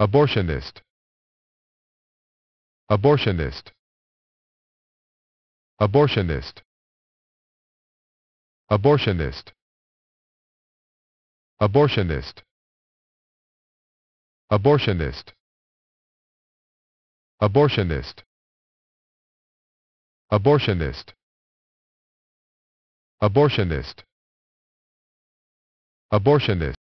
abortionist abortionist abortionist abortionist abortionist abortionist abortionist abortionist abortionist abortionist